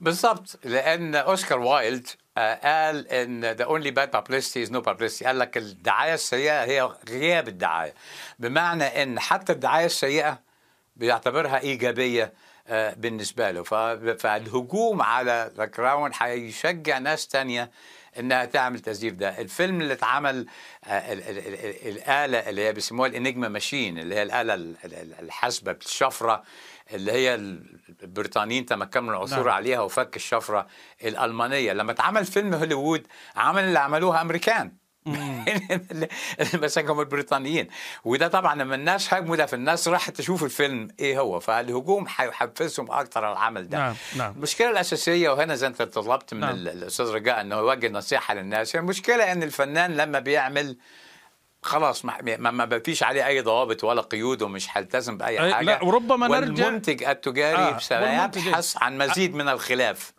بالضبط لان اوسكار وايلد آه، قال ان ذا اونلي باد publicity از نو publicity قال لك الدعايه السيئه هي غياب الدعايه بمعنى ان حتى الدعايه السيئه بيعتبرها ايجابيه آه، بالنسبه له فالهجوم على ذا كراون هيشجع ناس تانية انها تعمل تزييف ده الفيلم اللي اتعمل آه، الاله اللي هي بيسموها الانجما ماشين اللي هي الاله الحاسبه بالشفره اللي هي البريطانيين تمكنوا من العثور نعم. عليها وفك الشفره الالمانيه لما اتعمل فيلم هوليوود عمل اللي عملوها امريكان بس هم البريطانيين وده طبعا لما الناس هاجموا ده فالناس راحت تشوف الفيلم ايه هو فالهجوم هيحفزهم اكتر على العمل ده نعم نعم المشكله الاساسيه وهنا زي انت طلبت من نعم. الاستاذ رجاء انه يوجه نصيحه للناس المشكله ان الفنان لما بيعمل خلاص ما ما فيش عليه اي ضوابط ولا قيود ومش هيلتزم باي حاجه لا وربما نرجع والمنتج التجاري آه بسرعه يبحث عن آه. مزيد آه من الخلاف